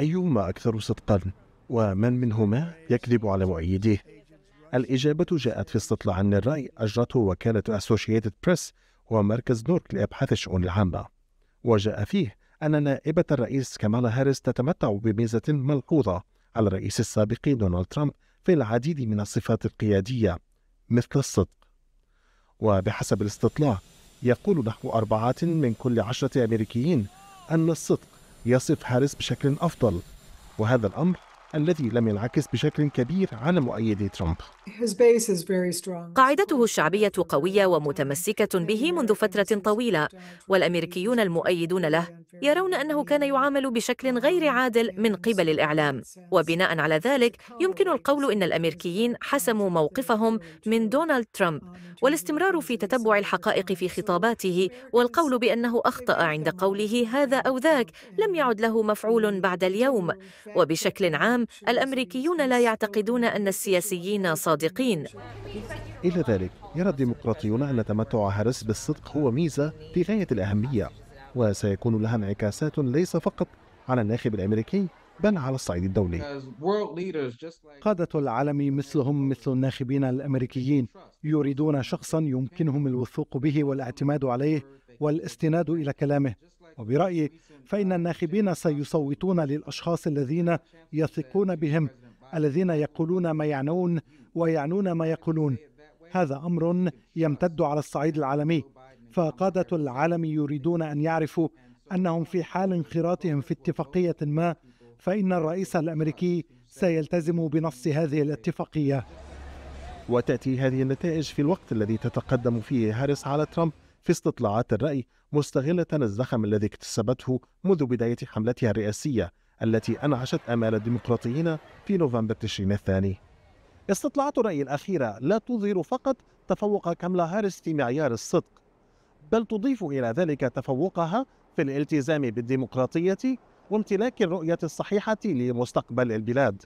أيهما أكثر صدقا ومن منهما يكذب على مؤيديه الإجابة جاءت في استطلاع عن الرأي أجرته وكالة أسوشيتد بريس ومركز نورك لأبحاث الشؤون العامة وجاء فيه أن نائبة الرئيس كمالا هاريس تتمتع بميزة ملحوظة على الرئيس السابق دونالد ترامب في العديد من الصفات القيادية مثل الصدق وبحسب الاستطلاع يقول نحو أربعة من كل عشرة أمريكيين أن الصدق يصف هاريس بشكل أفضل وهذا الأمر الذي لم ينعكس بشكل كبير على مؤيدي ترامب قاعدته الشعبية قوية ومتمسكة به منذ فترة طويلة والأمريكيون المؤيدون له يرون أنه كان يعامل بشكل غير عادل من قبل الإعلام وبناء على ذلك يمكن القول إن الأمريكيين حسموا موقفهم من دونالد ترامب والاستمرار في تتبع الحقائق في خطاباته والقول بأنه أخطأ عند قوله هذا أو ذاك لم يعد له مفعول بعد اليوم وبشكل عام العام الأمريكيون لا يعتقدون أن السياسيين صادقين إلى ذلك يرى الديمقراطيون أن تمتع هاريس بالصدق هو ميزة في غاية الأهمية وسيكون لها انعكاسات ليس فقط على الناخب الأمريكي بل على الصعيد الدولي قادة العالم مثلهم مثل الناخبين الأمريكيين يريدون شخصا يمكنهم الوثوق به والاعتماد عليه والاستناد إلى كلامه وبرأيي فإن الناخبين سيصوتون للأشخاص الذين يثقون بهم الذين يقولون ما يعنون ويعنون ما يقولون هذا أمر يمتد على الصعيد العالمي فقادة العالم يريدون أن يعرفوا أنهم في حال انخراطهم في اتفاقية ما فإن الرئيس الأمريكي سيلتزم بنص هذه الاتفاقية وتأتي هذه النتائج في الوقت الذي تتقدم فيه هاريس على ترامب في استطلاعات الرأي مستغلة الزخم الذي اكتسبته منذ بداية حملتها الرئاسية التي أنعشت آمال الديمقراطيين في نوفمبر تشرين الثاني استطلاعات الرأي الأخيرة لا تظهر فقط تفوق كاملا هاريس في معيار الصدق بل تضيف إلى ذلك تفوقها في الالتزام بالديمقراطية وامتلاك الرؤية الصحيحة لمستقبل البلاد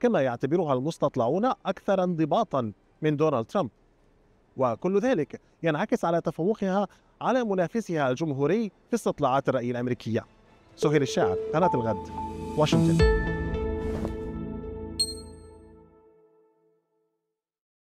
كما يعتبرها المستطلعون أكثر انضباطا من دونالد ترامب وكل ذلك ينعكس على تفوقها على منافسها الجمهوري في استطلاعات الرأي الأمريكية سهيل الشاعر قناة الغد واشنطن